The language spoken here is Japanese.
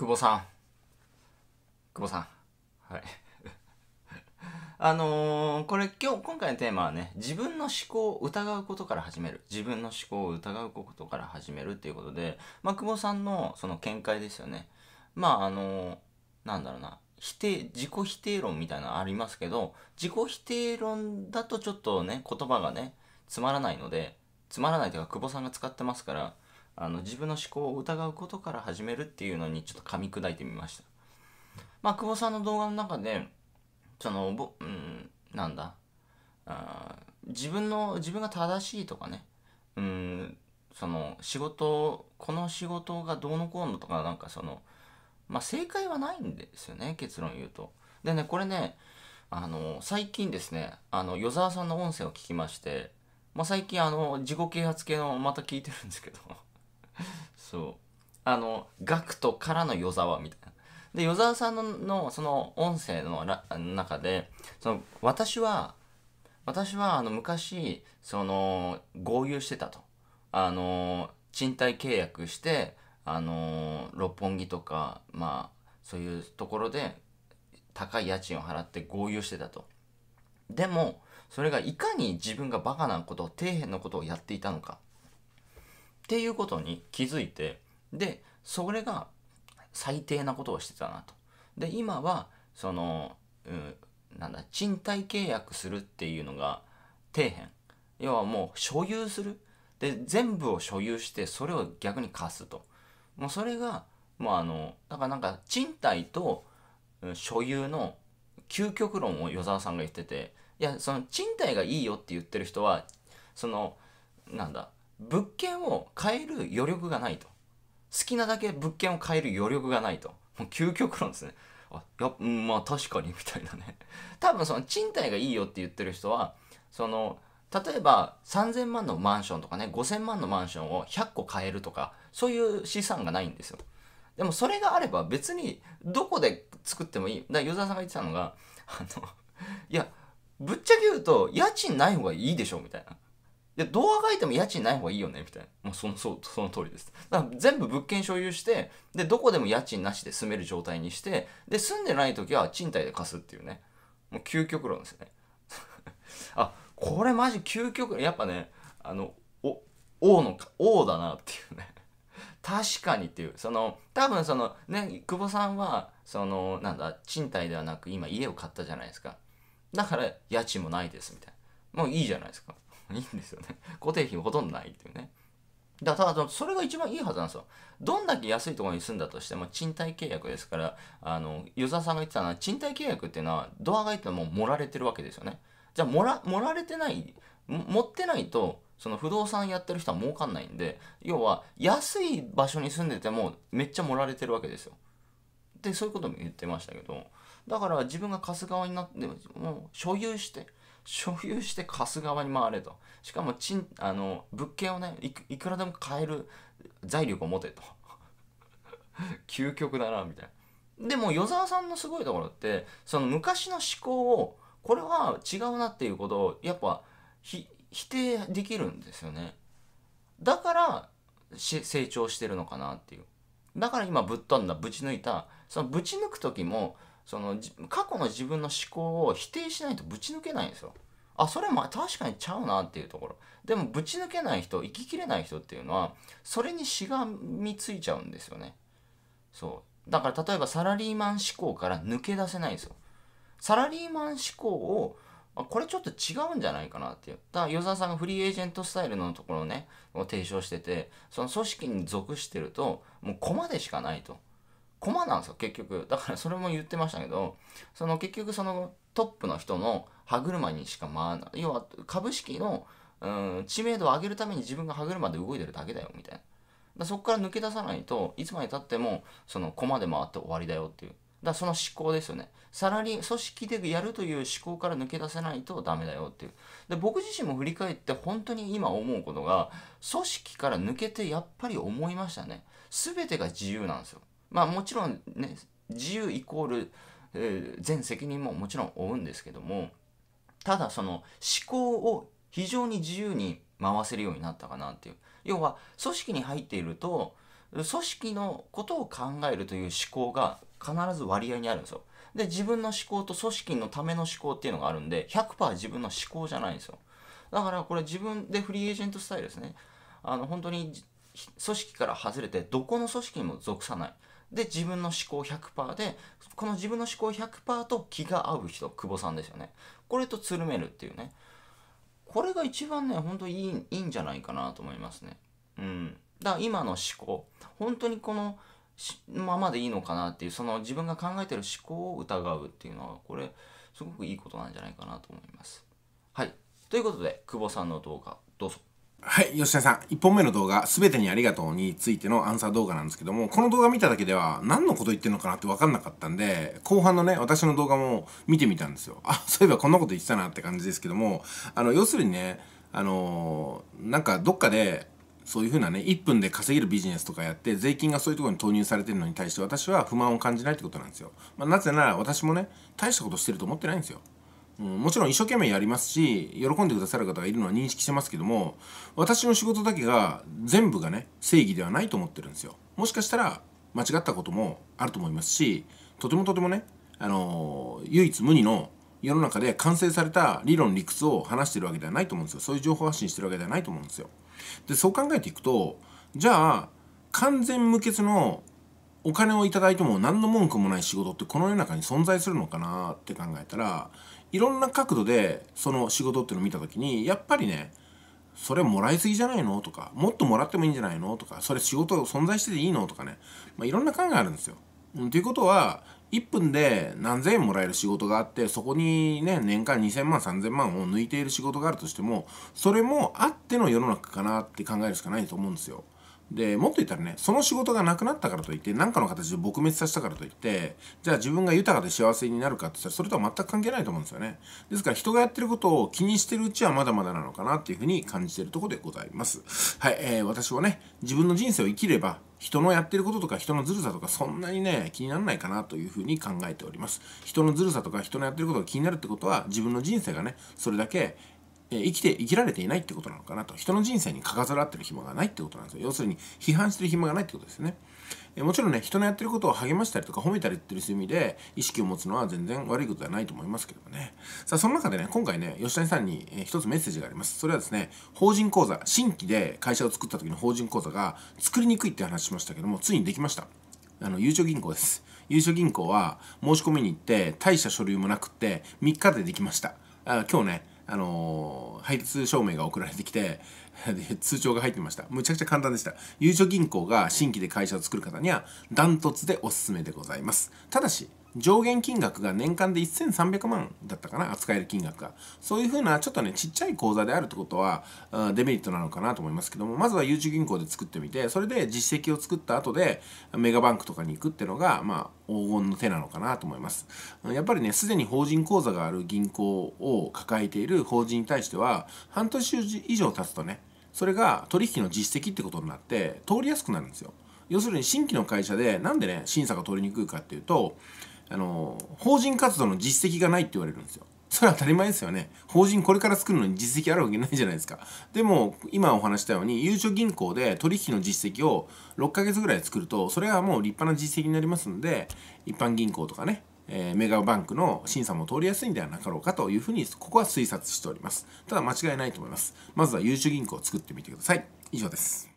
久保さん。久保さん。はい。あのー、これ今日、今回のテーマはね、自分の思考を疑うことから始める。自分の思考を疑うことから始めるっていうことで、まあ、久保さんのその見解ですよね。まあ、あのー、なんだろうな。否定、自己否定論みたいなのありますけど、自己否定論だとちょっとね、言葉がね、つまらないので、つまらないというか久保さんが使ってますから、あの自分の思考を疑うことから始めるっていうのにちょっと噛み砕いてみました。まあ、久保さんの動画の中で、その、ぼうん、なんだあ、自分の、自分が正しいとかね、うん、その、仕事、この仕事がどうのこうのとか、なんかその、まあ、正解はないんですよね、結論言うと。でね、これね、あの、最近ですね、あの、与沢さんの音声を聞きまして、まあ、最近あの、自己啓発系のまた聞いてるんですけどそうあの GACKT からの与沢みたいなで与沢さんのその音声の中でその私は私はあの昔その合流してたとあの賃貸契約してあの六本木とかまあそういうところで高い家賃を払って合流してたとでもそれがいかに自分がバカなこと底辺のことをやっていたのかっていうことに気づいてでそれが最低なことをしてたなと。で今はその、うん、なんだ賃貸契約するっていうのが底辺要はもう所有するで全部を所有してそれを逆に貸すともうそれがもうあのだからなんか賃貸と所有の究極論を与沢さんが言ってていやその賃貸がいいよって言ってる人はそのなんだ物件を変える余力がないと好きなだけ物件を変える余力がないともう究極論ですねあやまあ確かにみたいなね 多分その賃貸がいいよって言ってる人はその例えば3000万のマンションとかね5000万のマンションを100個買えるとかそういう資産がないんですよでもそれがあれば別にどこで作ってもいいだから与沢さんが言ってたのがあのいやぶっちゃけ言うと家賃ない方がいいでしょみたいなで、どうあがいても家賃ない方がいいよね、みたいな。もうその、そう、その通りです。だから全部物件所有して、で、どこでも家賃なしで住める状態にして、で、住んでない時は賃貸で貸すっていうね。もう究極論ですよね。あ、これマジ究極論。やっぱね、あの、お、王の、王だなっていうね。確かにっていう。その、多分その、ね、久保さんは、その、なんだ、賃貸ではなく今家を買ったじゃないですか。だから家賃もないです、みたいな。もういいじゃないですか。いいんですよね。固定費もほとんどないっていうね。だから、ただ、それが一番いいはずなんですよ。どんだけ安いところに住んだとしても、賃貸契約ですから、あの、ユーザーさんが言ってたのは、賃貸契約っていうのは、ドアが開いても盛られてるわけですよね。じゃあ、盛ら、盛られてない、持ってないと、その不動産やってる人は儲かんないんで、要は、安い場所に住んでても、めっちゃ盛られてるわけですよ。で、そういうことも言ってましたけど、だから自分が貸す側になって、もう所有して、所有して貸す側に回れと。しかもちんあの物件をねいくらでも買える財力を持てと。究極だなみたいな。でも与沢さんのすごいところってその昔の思考をこれは違うなっていうことをやっぱ否定できるんですよね。だから成長してるのかなっていう。だから今ぶっ飛んだぶち抜いたそのぶち抜く時もその過去の自分の思考を否定しないとぶち抜けないんですよ。あそれも確かにちゃうなっていうところでもぶち抜けない人生ききれない人っていうのはそれにしがみついちゃうんですよねそうだから例えばサラリーマン思考から抜け出せないんですよサラリーマン思考をこれちょっと違うんじゃないかなっていう。だから、与沢さんがフリーエージェントスタイルのところをね、を提唱してて、その組織に属してると、もう駒でしかないと。駒なんですよ結局だからそれも言ってましたけどその結局そのトップの人の歯車にしか回らない要は株式の、うん、知名度を上げるために自分が歯車で動いてるだけだよみたいなそこから抜け出さないといつまでたってもその駒で回って終わりだよっていうだその思考ですよね。サラリー、組織でやるという思考から抜け出せないとダメだよっていう。で、僕自身も振り返って本当に今思うことが、組織から抜けてやっぱり思いましたね。全てが自由なんですよ。まあもちろんね自由イコール、えー、全責任ももちろん負うんですけどもただその思考を非常に自由に回せるようになったかなっていう要は組織に入っていると組織のことを考えるという思考が必ず割合にあるんですよで自分の思考と組織のための思考っていうのがあるんで100%自分の思考じゃないんですよだからこれ自分でフリーエージェントスタイルですねあの本当に組織から外れてどこの組織にも属さないで自分の思考100%でこの自分の思考100%と気が合う人久保さんですよねこれとつるめるっていうねこれが一番ねほんといいいいんじゃないかなと思いますねうんだから今の思考本当にこのままでいいのかなっていうその自分が考えてる思考を疑うっていうのはこれすごくいいことなんじゃないかなと思いますはいということで久保さんの動画どうぞはい、吉田さん。1本目の動画、すべてにありがとうについてのアンサー動画なんですけども、この動画見ただけでは何のこと言ってるのかなってわかんなかったんで、後半のね、私の動画も見てみたんですよ。あ、そういえばこんなこと言ってたなって感じですけども、あの、要するにね、あのー、なんかどっかで、そういうふうなね、1分で稼げるビジネスとかやって、税金がそういうところに投入されてるのに対して私は不満を感じないってことなんですよ。まあ、なぜなら私もね、大したことしてると思ってないんですよ。うん、もちろん一生懸命やりますし喜んでくださる方がいるのは認識してますけども私の仕事だけが全部がね正義ではないと思ってるんですよもしかしたら間違ったこともあると思いますしとてもとてもね、あのー、唯一無二の世の中で完成された理論理屈を話してるわけではないと思うんですよそういう情報発信してるわけではないと思うんですよでそう考えていくとじゃあ完全無欠のお金をいただいても何の文句もない仕事ってこの世の中に存在するのかなって考えたらいろんな角度でその仕事っていうのを見た時にやっぱりねそれもらいすぎじゃないのとかもっともらってもいいんじゃないのとかそれ仕事存在してていいのとかね、まあ、いろんな考えあるんですよ。うん、ということは1分で何千円もらえる仕事があってそこにね年間2,000万3,000万を抜いている仕事があるとしてもそれもあっての世の中かなって考えるしかないと思うんですよ。で、もっと言ったらね、その仕事がなくなったからといって、何かの形で撲滅させたからといって、じゃあ自分が豊かで幸せになるかって言ったら、それとは全く関係ないと思うんですよね。ですから人がやってることを気にしてるうちはまだまだなのかなっていうふうに感じてるところでございます。はい、えー、私はね、自分の人生を生きれば、人のやってることとか人のずるさとかそんなにね気にならないかなというふうに考えております人のずるさとか人のやってることが気になるってことは自分の人生がねそれだけ生きて生きられていないってことなのかなと人の人生にかかずらってる暇がないってことなんですよ要するに批判してる暇がないってことですねえもちろんね人のやってることを励ましたりとか褒めたりっていう意味で意識を持つのは全然悪いことではないと思いますけどもねさあその中でね今回ね吉谷さんに、えー、一つメッセージがありますそれはですね法人口座新規で会社を作った時の法人口座が作りにくいって話しましたけどもついにできましたあのゆうちょ銀行ですゆうちょ銀行は申し込みに行って大した書類もなくって3日でできましたあ今日ねあの配列証明が送られてきて 通帳が入ってましたむちゃくちゃ簡単でしたゆうちょ銀行が新規で会社を作る方にはダントツでおすすめでございますただし上限金額が年間で1300万だったかな扱える金額がそういうふうなちょっとねちっちゃい口座であるってことはデメリットなのかなと思いますけどもまずはゆうちょ銀行で作ってみてそれで実績を作った後でメガバンクとかに行くっていうのがまあ黄金の手なのかなと思いますやっぱりねすでに法人口座がある銀行を抱えている法人に対しては半年以上経つとねそれが取引の実績ってことになって通りやすくなるんですよ要するに新規の会社でなんでね審査が取りにくいかっていうとあの法人活動の実績がないって言われるんですよ。それは当たり前ですよね。法人これから作るのに実績あるわけないじゃないですか。でも、今お話したように、ゆうちょ銀行で取引の実績を6ヶ月ぐらい作ると、それはもう立派な実績になりますので、一般銀行とかね、えー、メガバンクの審査も通りやすいんではなかろうかというふうに、ここは推察しております。ただ間違いないと思います。まずは優う銀行を作ってみてください。以上です。